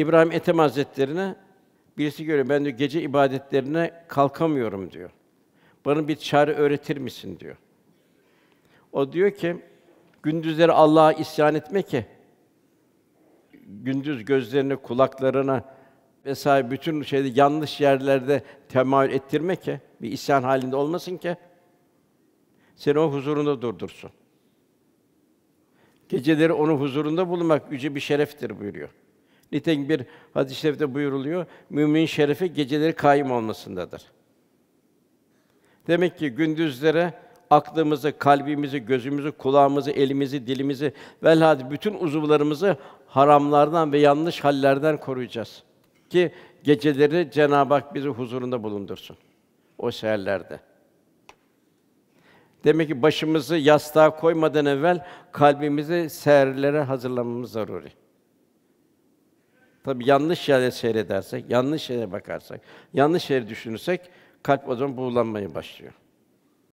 İbrahim Ethem Hazretlerine birisi görüyor ben diyor gece ibadetlerine kalkamıyorum diyor. Bana bir çare öğretir misin diyor. O diyor ki gündüzleri Allah'a isyan etme ki gündüz gözlerini, kulaklarına vesaire bütün şeyde yanlış yerlerde temayül ettirme ki bir isyan halinde olmasın ki seni o huzurunda durdursun. Geceleri onun huzurunda bulunmak yüce bir şereftir buyuruyor. Nitekim bir hadis-i şerifte buyuruluyor, müminin şerefi geceleri kaim olmasındadır. Demek ki gündüzlere aklımızı, kalbimizi, gözümüzü, kulağımızı, elimizi, dilimizi velhâd bütün uzuvlarımızı haramlardan ve yanlış hallerden koruyacağız ki geceleri Cenab-ı Hak bizi huzurunda bulundursun o seherlerde. Demek ki başımızı yastığa koymadan evvel kalbimizi seherlere hazırlamamız zaruri. Tabi yanlış yere seyredersek, yanlış yere bakarsak, yanlış yere düşünürsek kalp o zaman buğulanmaya başlıyor.